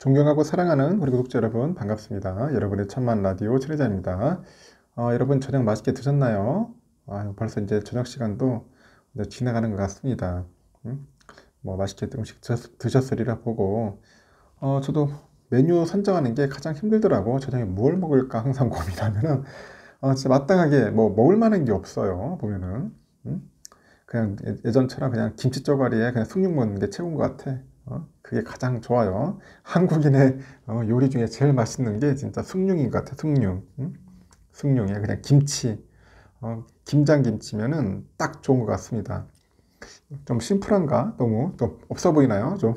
존경하고 사랑하는 우리 구독자 여러분 반갑습니다. 여러분의 천만 라디오 최리자입니다 어, 여러분 저녁 맛있게 드셨나요? 아, 벌써 이제 저녁 시간도 이제 지나가는 것 같습니다. 음? 뭐 맛있게 음식 드셨, 으리라 보고 어, 저도 메뉴 선정하는 게 가장 힘들더라고. 저녁에 뭘 먹을까 항상 고민하면은 어, 진짜 마땅하게 뭐 먹을 만한 게 없어요. 보면은 음? 그냥 예, 예전처럼 그냥 김치 쪼가리에 그냥 숭늉 먹는 게 최고인 것 같아. 어? 그게 가장 좋아요. 한국인의 어, 요리 중에 제일 맛있는 게 진짜 숭늉인 것 같아. 요 숭늉. 응? 숭늉에 이 그냥 김치. 어, 김장김치면은 딱 좋은 것 같습니다. 좀 심플한가? 너무 또 없어 보이나요? 좀.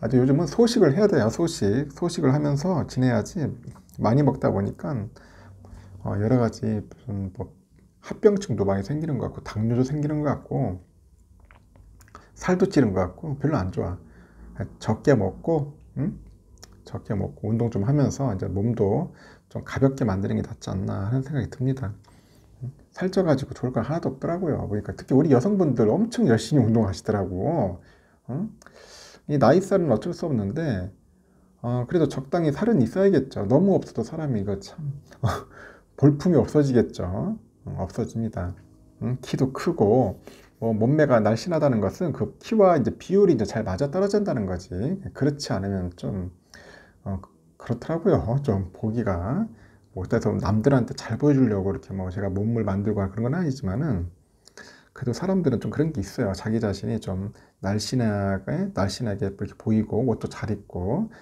아주 요즘은 소식을 해야 돼요. 소식. 소식을 하면서 지내야지 많이 먹다 보니까 어, 여러 가지 무슨 뭐 합병증도 많이 생기는 것 같고 당뇨도 생기는 것 같고 살도 찌는 것 같고 별로 안 좋아. 적게 먹고 음? 적게 먹고 운동 좀 하면서 이제 몸도 좀 가볍게 만드는 게 낫지 않나 하는 생각이 듭니다. 살쪄가지고 좋을 건 하나도 없더라고요. 보니까 특히 우리 여성분들 엄청 열심히 운동하시더라고. 응? 이 나이살은 어쩔 수 없는데 어, 그래도 적당히 살은 있어야겠죠. 너무 없어도 사람이 이거 참 볼품이 없어지겠죠. 어, 없어집니다. 응? 키도 크고 어, 몸매가 날씬하다는 것은 그 키와 이제 비율이 이제 잘 맞아 떨어진다는 거지. 그렇지 않으면 좀 어, 그렇더라고요. 어, 좀 보기가 뭐 어때서 남들한테 잘 보여주려고 이렇게 뭐 제가 몸을 만들고 그런 건 아니지만은 그래도 사람들은 좀 그런 게 있어요. 자기 자신이 좀 날씬하게 날씬하게 이렇게 보이고 옷도 잘 입고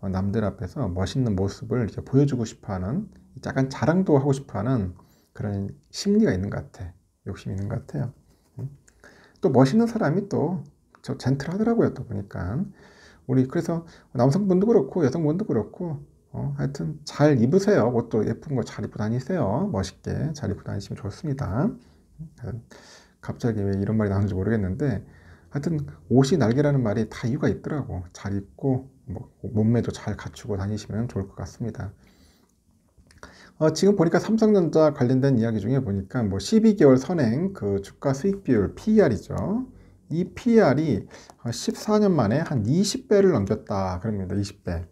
어, 남들 앞에서 멋있는 모습을 이렇게 보여주고 싶어하는 약간 자랑도 하고 싶어하는 그런 심리가 있는 것 같아. 욕심이 있는 것 같아요. 또 멋있는 사람이 또 저 젠틀하더라고요. 또 보니까 우리 그래서 남성분도 그렇고 여성분도 그렇고 어, 하여튼 잘 입으세요. 옷도 예쁜 거 잘 입고 다니세요. 멋있게 잘 입고 다니시면 좋습니다. 갑자기 왜 이런 말이 나오는지 모르겠는데 하여튼 옷이 날개라는 말이 다 이유가 있더라고. 잘 입고 뭐 몸매도 잘 갖추고 다니시면 좋을 것 같습니다. 어, 지금 보니까 삼성전자 관련된 이야기 중에 보니까 뭐 12개월 선행 그 주가 수익 비율 PER이죠. 이 PER이 14년 어, 만에 한 20배를 넘겼다. 그럽니다. 20배.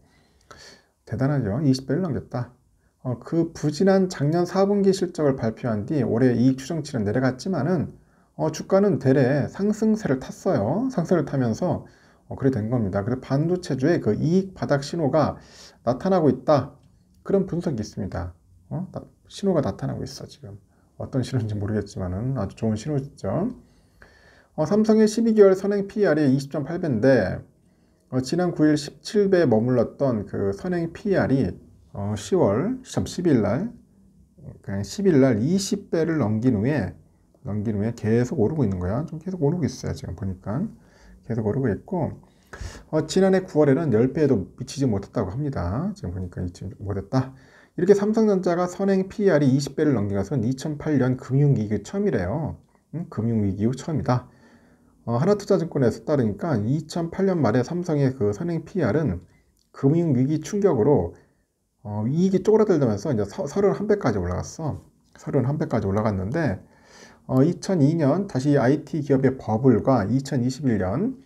대단하죠. 20배를 넘겼다. 어, 그 부진한 작년 4분기 실적을 발표한 뒤 올해 이익 추정치는 내려갔지만은 어, 주가는 대래 상승세를 탔어요. 상승을 타면서 어, 그래 된 겁니다. 그래서 반도체주의 그 이익 바닥 신호가 나타나고 있다. 그런 분석이 있습니다. 어? 신호가 나타나고 있어 지금 어떤 신호인지 모르겠지만은 아주 좋은 신호죠 어, 삼성의 12개월 선행 PER이 20.8배인데 어, 지난 9일 17배에 머물렀던 그 선행 PER이 어, 10월 10일 날 그냥 10일 날 20배를 넘긴 후에 넘긴 후에 계속 오르고 있는 거야. 좀 계속 오르고 있어요. 지금 보니까 계속 오르고 있고 어, 지난해 9월에는 10배에도 미치지 못했다고 합니다. 지금 보니까 미치지 못했다. 이렇게 삼성전자가 선행 PER이 20배를 넘긴 것은 2008년 금융위기 처음이래요. 음, 금융위기 후 처음이다. 어, 하나투자증권에서 따르니까 2008년 말에 삼성의 그 선행 PER은 금융위기 충격으로 어, 이익이 쪼그라들면서 이제 서, 31배까지 올라갔어. 31배까지 올라갔는데 어, 2002년 다시 IT 기업의 버블과 2021년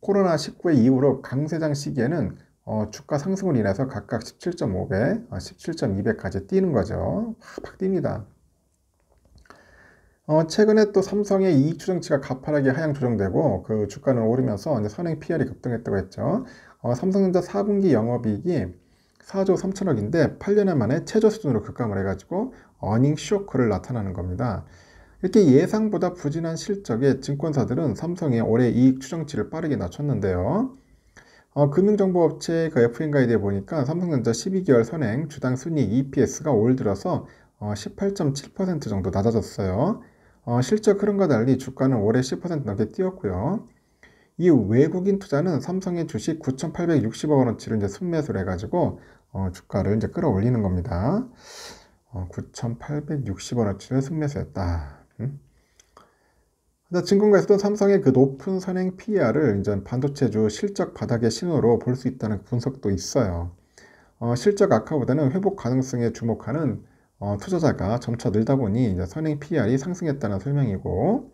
코로나19의 이후로 강세장 시기에는 어, 주가 상승으로 인해서 각각 17.5배, 17.2배까지 어, 뛰는 거죠. 팍팍 뜁니다. 어, 최근에 또 삼성의 이익 추정치가 가파르게 하향 조정되고 그 주가는 오르면서 이제 선행 PR이 급등했다고 했죠. 어, 삼성전자 4분기 영업이익이 4조 3천억인데 8년 만에 최저 수준으로 급감을 해가지고 어닝 쇼크를 나타나는 겁니다. 이렇게 예상보다 부진한 실적에 증권사들은 삼성의 올해 이익 추정치를 빠르게 낮췄는데요. 어, 금융정보업체 그 FN가이드에 보니까 삼성전자 12개월 선행 주당 순이익 EPS가 올 들어서 어, 18.7% 정도 낮아졌어요. 어, 실적 흐름과 달리 주가는 올해 10% 넘게 뛰었고요. 이 외국인 투자는 삼성의 주식 9,860억 원어치를 이제 순매수를 해가지고 어, 주가를 이제 끌어올리는 겁니다. 어, 9,860억 원어치를 순매수했다. 증권가에 서던 삼성의 그 높은 선행 PER을 이제 반도체주 실적 바닥의 신호로 볼 수 있다는 그 분석도 있어요. 어, 실적 악화보다는 회복 가능성에 주목하는 어, 투자자가 점차 늘다 보니 선행 PER이 상승했다는 설명이고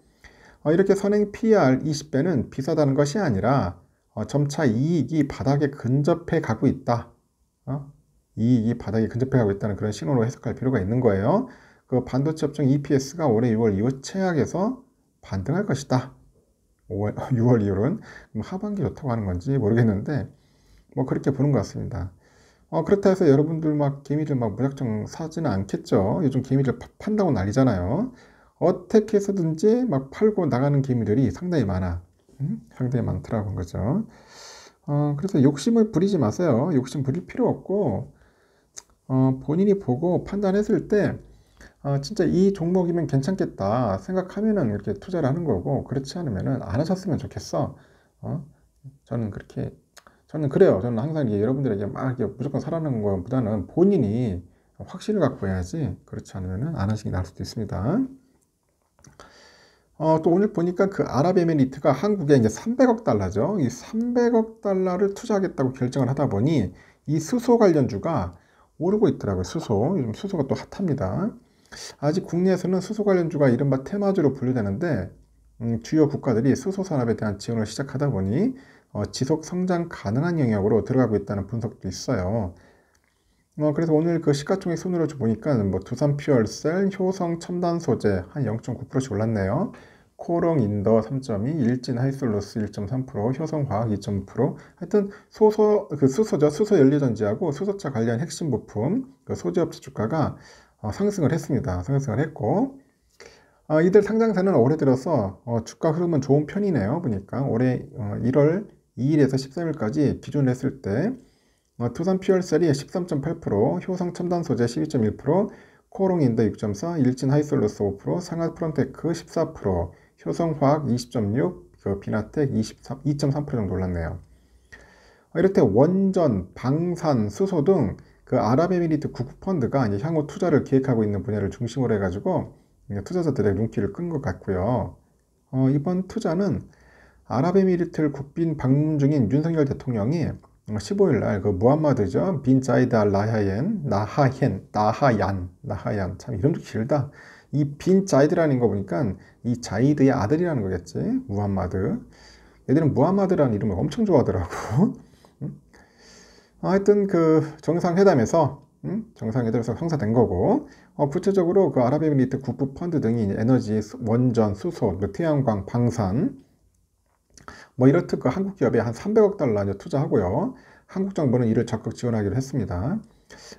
어, 이렇게 선행 PER 20배는 비싸다는 것이 아니라 어, 점차 이익이 바닥에 근접해 가고 있다. 어? 이익이 바닥에 근접해 가고 있다는 그런 신호로 해석할 필요가 있는 거예요. 그 반도체 업종 EPS가 올해 6월 이후 최악에서 반등할 것이다. 5월, 6월 이후로는 하반기 좋다고 하는 건지 모르겠는데 뭐 그렇게 보는 것 같습니다. 어, 그렇다 해서 여러분들 막개미들막 무작정 사지는 않겠죠. 요즘 개미들 파, 판다고 난리잖아요. 어떻게 해서든지 막 팔고 나가는 개미들이 상당히 많아. 응? 상당히 많더라고요. 거죠. 어, 그래서 욕심을 부리지 마세요. 욕심 부릴 필요 없고 어, 본인이 보고 판단했을 때 아, 진짜 이 종목이면 괜찮겠다 생각하면은 이렇게 투자를 하는 거고 그렇지 않으면은 안 하셨으면 좋겠어. 어? 저는 그렇게 저는 그래요. 저는 항상 이게 여러분들에게 막 이게 무조건 사라는 것보다는 본인이 확신을 갖고 해야지 그렇지 않으면은 안 하시는 게 나을 수도 있습니다. 어, 또 오늘 보니까 그 아랍에미리트가 한국에 이제 300억 달러죠. 이 300억 달러를 투자하겠다고 결정을 하다 보니 이 수소 관련주가 오르고 있더라고요. 수소. 요즘 수소가 또 핫합니다. 아직 국내에서는 수소 관련주가 이른바 테마주로 분류되는데 음, 주요 국가들이 수소 산업에 대한 지원을 시작하다 보니 어, 지속 성장 가능한 영역으로 들어가고 있다는 분석도 있어요. 어, 그래서 오늘 그 시가총액 순으로 보니까 뭐 두산 퓨얼셀, 효성 첨단 소재 한 0.9%씩 올랐네요. 코롱 인더 3.2, 일진 하이솔로스 1.3%, 효성 화학 2.5%. 하여튼 소소 그 수소죠 수소 연료전지하고 수소차 관련 핵심 부품 그 소재업체 주가가 어, 상승을 했습니다. 상승을 했고 어, 이들 상장사는 올해 들어서 어, 주가 흐름은 좋은 편이네요. 보니까 올해 1월 2일에서 13일까지 기준 했을 때 투산 퓨얼셀이 13.8%, 효성 첨단 소재 12.1%, 코롱인더 6.4, 일진 하이솔루스 5%, 상하 프론테크 14%, 효성화학 20.6, 그 비나텍 2.3% 정도 올랐네요. 이렇게 원전, 방산, 수소 등그 아랍에미리트 국펀드가 부 이제 향후 투자를 기획하고 있는 분야를 중심으로 해가지고 투자자들의 눈길을 끈 것 같고요. 어, 이번 투자는 아랍에미리트를 국빈 방문 중인 윤석열 대통령이 15일 날그 무함마드죠. 빈 자이드 알 라하옌, 나하옌, 나하얀, 나하얀. 참 이름도 길다. 이 빈 자이드라는 거 보니까 이 자이드의 아들이라는 거겠지. 무함마드. 얘들은 무함마드라는 이름을 엄청 좋아하더라고. 어, 하여튼 그 정상회담에서 음? 정상회담에서 성사된 거고 어, 구체적으로 그 아랍에미리트 국부 펀드 등이 에너지, 원전, 수소, 태양광, 방산 뭐 이렇듯 그 한국 기업에 한 300억 달러 투자하고요. 한국 정부는 이를 적극 지원하기로 했습니다.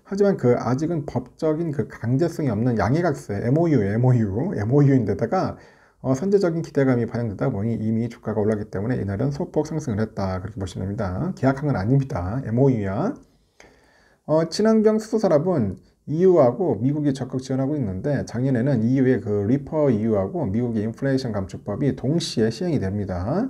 하지만 그 아직은 법적인 그 강제성이 없는 양해각세 MOU, MOU, MOU인데다가 어, 선제적인 기대감이 반영되다 보니 이미 주가가 올랐기 때문에 이날은 소폭 상승을 했다 그렇게 보시면 됩니다. 계약한 건 아닙니다. MOU야. 어, 친환경 수소산업은 EU하고 미국이 적극 지원하고 있는데 작년에는 EU의 그 리퍼 EU하고 미국의 인플레이션 감축법이 동시에 시행이 됩니다.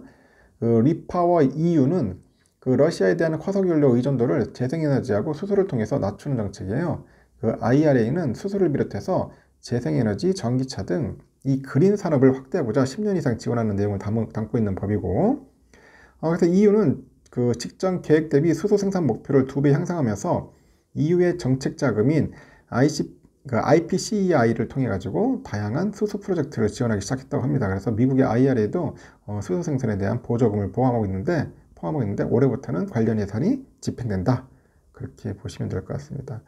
그 리파워 EU는 그 러시아에 대한 화석연료 의존도를 재생에너지하고 수소를 통해서 낮추는 정책이에요. 그 IRA는 수소를 비롯해서 재생에너지, 전기차 등이 그린 산업을 확대하고자 10년 이상 지원하는 내용을 담고 있는 법이고 어, 그래서 이유는그 직전 계획 대비 수소 생산 목표를 두 배 향상하면서 EU의 정책 자금인 IC, 그 IPCEI를 통해 가지고 다양한 수소 프로젝트를 지원하기 시작했다고 합니다. 그래서 미국의 IRA도 어, 수소 생산에 대한 보조금을 포함하고 있는데 포함하고 있는데 올해부터는 관련 예산이 집행된다. 그렇게 보시면 될 것 같습니다.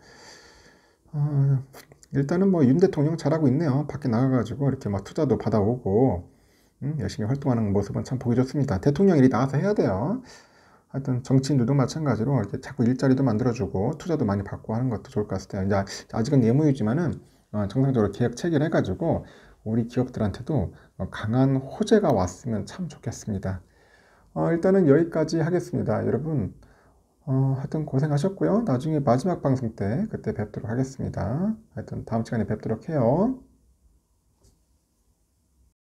어... 일단은 뭐 윤 대통령 잘하고 있네요. 밖에 나가가지고 이렇게 막 투자도 받아오고 음, 열심히 활동하는 모습은 참 보기 좋습니다. 대통령 일이 나와서 해야 돼요. 하여튼 정치인들도 마찬가지로 이렇게 자꾸 일자리도 만들어주고 투자도 많이 받고 하는 것도 좋을 것 같아요. 이제 아직은 예무이지만은 어, 정상적으로 계획 체결해 가지고 우리 기업들한테도 어, 강한 호재가 왔으면 참 좋겠습니다. 어, 일단은 여기까지 하겠습니다. 여러분 어, 하여튼 고생하셨고요. 나중에 마지막 방송 때 그때 뵙도록 하겠습니다. 하여튼 다음 시간에 뵙도록 해요.